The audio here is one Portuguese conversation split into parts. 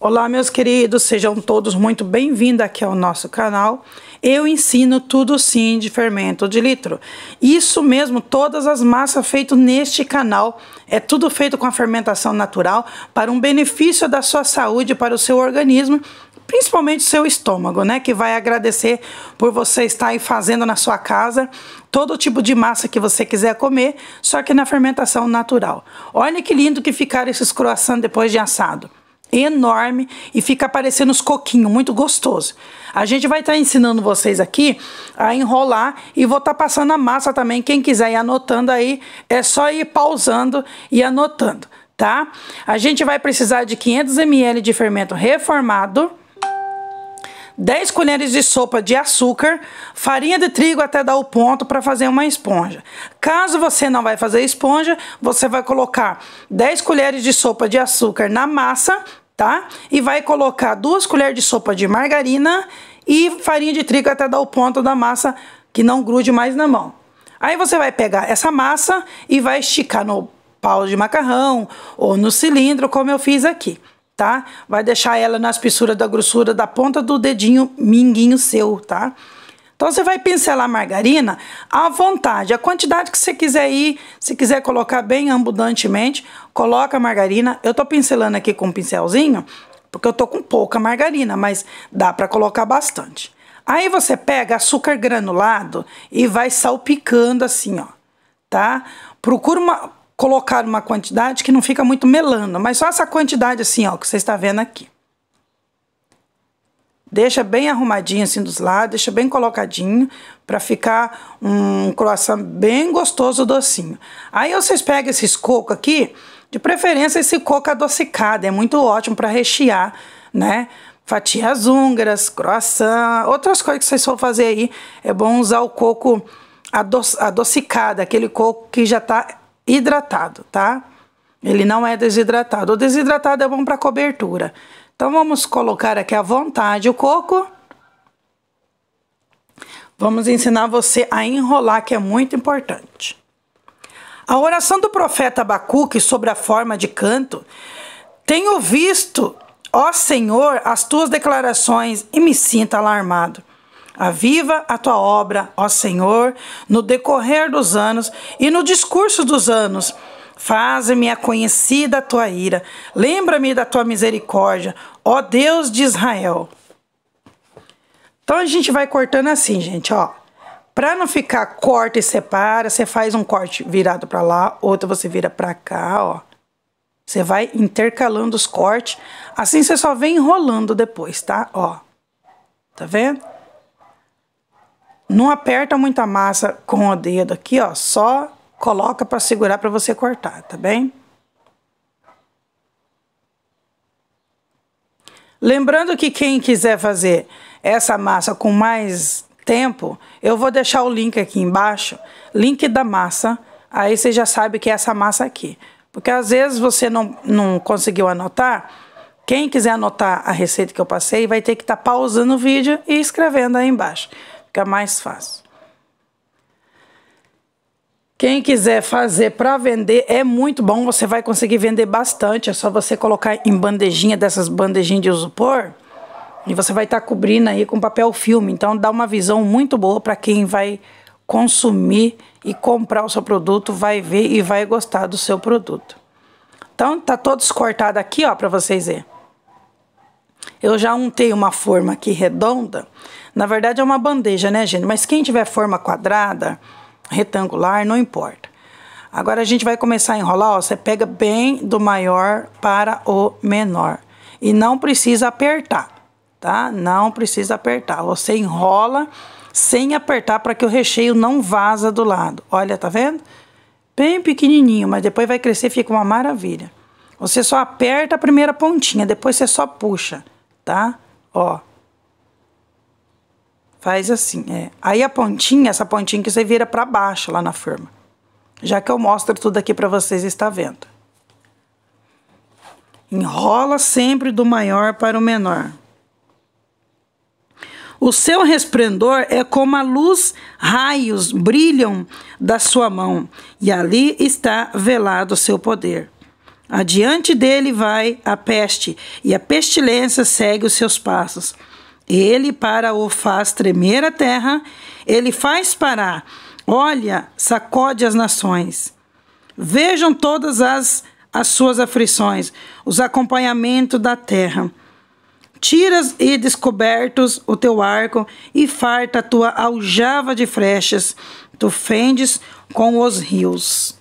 Olá, meus queridos, sejam todos muito bem-vindos aqui ao nosso canal. Eu ensino tudo sim de fermento de litro. Isso mesmo, todas as massas feitas neste canal é tudo feito com a fermentação natural para um benefício da sua saúde, para o seu organismo, principalmente o seu estômago, né? Que vai agradecer por você estar aí fazendo na sua casa todo tipo de massa que você quiser comer, só que na fermentação natural. Olha que lindo que ficaram esses croissants depois de assado enorme e fica parecendo os coquinhos, muito gostoso. A gente vai estar tá ensinando vocês aqui a enrolar e vou estar tá passando a massa também. Quem quiser ir anotando aí, é só ir pausando e anotando, tá? A gente vai precisar de 500 ml de fermento reformado, 10 colheres de sopa de açúcar, farinha de trigo até dar o ponto para fazer uma esponja. Caso você não vai fazer esponja, você vai colocar 10 colheres de sopa de açúcar na massa, tá? E vai colocar 2 colheres de sopa de margarina e farinha de trigo até dar o ponto da massa que não grude mais na mão. Aí você vai pegar essa massa e vai esticar no pau de macarrão ou no cilindro, como eu fiz aqui tá? Vai deixar ela na espessura da grossura da ponta do dedinho minguinho seu, tá? Então, você vai pincelar a margarina à vontade, a quantidade que você quiser ir, se quiser colocar bem abundantemente, coloca a margarina. Eu tô pincelando aqui com um pincelzinho, porque eu tô com pouca margarina, mas dá para colocar bastante. Aí você pega açúcar granulado e vai salpicando assim, ó, tá? Procura uma, colocar uma quantidade que não fica muito melando, mas só essa quantidade assim, ó, que você está vendo aqui. Deixa bem arrumadinho assim dos lados, deixa bem colocadinho para ficar um croissant bem gostoso, docinho. Aí vocês pegam esses coco aqui, de preferência esse coco adocicado, é muito ótimo para rechear, né? Fatias húngaras, croissant, outras coisas que vocês vão fazer aí, é bom usar o coco adocicado, aquele coco que já está hidratado, tá? Ele não é desidratado. O desidratado é bom para cobertura. Então, vamos colocar aqui à vontade o coco. Vamos ensinar você a enrolar, que é muito importante. A oração do profeta Abacuque sobre a forma de canto. Tenho visto, ó Senhor, as tuas declarações e me sinto alarmado. Aviva a tua obra, ó Senhor, no decorrer dos anos e no discurso dos anos. Faze-me a conhecida a tua ira. Lembra-me da tua misericórdia, ó Deus de Israel. Então a gente vai cortando assim, gente, ó. Para não ficar corta e separa, você faz um corte virado para lá, outro você vira para cá, ó. Você vai intercalando os cortes, assim você só vem enrolando depois, tá? Ó. Tá vendo? Não aperta muita massa com o dedo aqui, ó. Só coloca para segurar para você cortar, tá bem? Lembrando que quem quiser fazer essa massa com mais tempo, eu vou deixar o link aqui embaixo, link da massa, aí você já sabe que é essa massa aqui. Porque às vezes você não, não conseguiu anotar, quem quiser anotar a receita que eu passei vai ter que estar tá pausando o vídeo e escrevendo aí embaixo fica mais fácil. Quem quiser fazer para vender é muito bom, você vai conseguir vender bastante. É só você colocar em bandejinha dessas bandejinhas de isopor e você vai estar tá cobrindo aí com papel filme. Então dá uma visão muito boa para quem vai consumir e comprar o seu produto, vai ver e vai gostar do seu produto. Então tá todos cortado aqui, ó, para vocês verem. Eu já untei uma forma aqui redonda na verdade é uma bandeja, né, gente? Mas quem tiver forma quadrada, retangular, não importa. Agora a gente vai começar a enrolar, ó, você pega bem do maior para o menor. E não precisa apertar, tá? Não precisa apertar. Você enrola sem apertar para que o recheio não vaza do lado. Olha, tá vendo? Bem pequenininho, mas depois vai crescer, fica uma maravilha. Você só aperta a primeira pontinha, depois você só puxa, tá? Ó. Faz assim, é. Aí a pontinha, essa pontinha que você vira para baixo lá na forma. Já que eu mostro tudo aqui para vocês, está vendo. Enrola sempre do maior para o menor. O seu resplendor é como a luz, raios brilham da sua mão, e ali está velado o seu poder. Adiante dele vai a peste, e a pestilência segue os seus passos. Ele para o faz tremer a terra, ele faz parar. Olha, sacode as nações. Vejam todas as, as suas aflições, os acompanhamentos da terra. Tiras e descobertos o teu arco e farta a tua aljava de flechas. Tu fendes com os rios.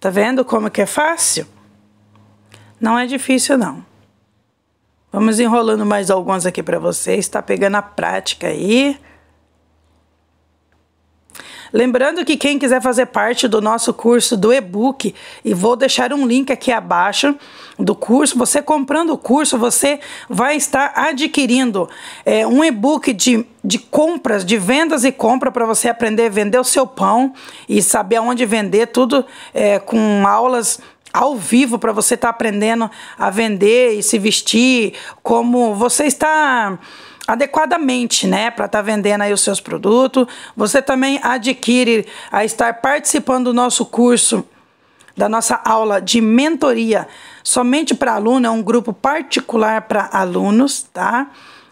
Tá vendo como que é fácil? Não é difícil não. Vamos enrolando mais alguns aqui para vocês, tá pegando a prática aí. Lembrando que quem quiser fazer parte do nosso curso do e-book, e vou deixar um link aqui abaixo do curso, você comprando o curso, você vai estar adquirindo é, um e-book de, de compras, de vendas e compra para você aprender a vender o seu pão e saber aonde vender, tudo é, com aulas ao vivo para você estar tá aprendendo a vender e se vestir, como você está adequadamente, né, para estar tá vendendo aí os seus produtos. Você também adquire a estar participando do nosso curso da nossa aula de mentoria somente para aluno, é um grupo particular para alunos, tá?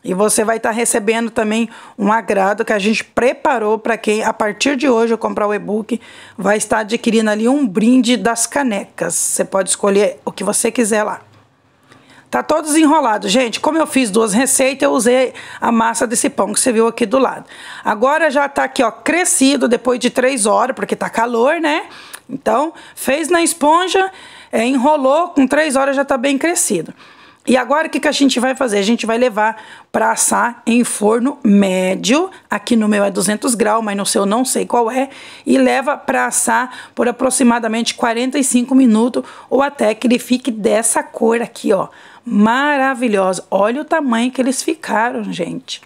E você vai estar tá recebendo também um agrado que a gente preparou para quem a partir de hoje comprar o e-book vai estar adquirindo ali um brinde das canecas. Você pode escolher o que você quiser lá. Tá todos enrolados, gente. Como eu fiz duas receitas, eu usei a massa desse pão que você viu aqui do lado. Agora já tá aqui, ó, crescido depois de três horas, porque tá calor, né? Então, fez na esponja, é, enrolou, com três horas já tá bem crescido. E agora o que, que a gente vai fazer? A gente vai levar para assar em forno médio, aqui no meu é 200 graus, mas no seu não sei qual é, e leva para assar por aproximadamente 45 minutos ou até que ele fique dessa cor aqui, ó, maravilhosa. Olha o tamanho que eles ficaram, gente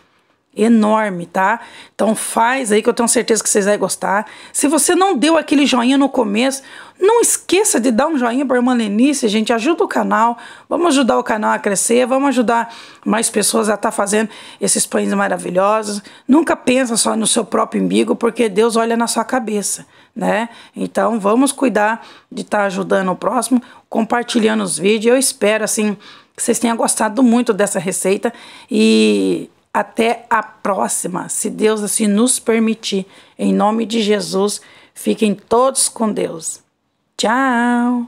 enorme, tá? Então faz aí que eu tenho certeza que vocês vão gostar. Se você não deu aquele joinha no começo, não esqueça de dar um joinha para a irmã Lenice, gente, ajuda o canal. Vamos ajudar o canal a crescer, vamos ajudar mais pessoas a estar tá fazendo esses pães maravilhosos. Nunca pensa só no seu próprio umbigo, porque Deus olha na sua cabeça, né? Então vamos cuidar de estar tá ajudando o próximo, compartilhando os vídeos. Eu espero assim que vocês tenham gostado muito dessa receita e até a próxima, se Deus assim nos permitir. Em nome de Jesus, fiquem todos com Deus. Tchau!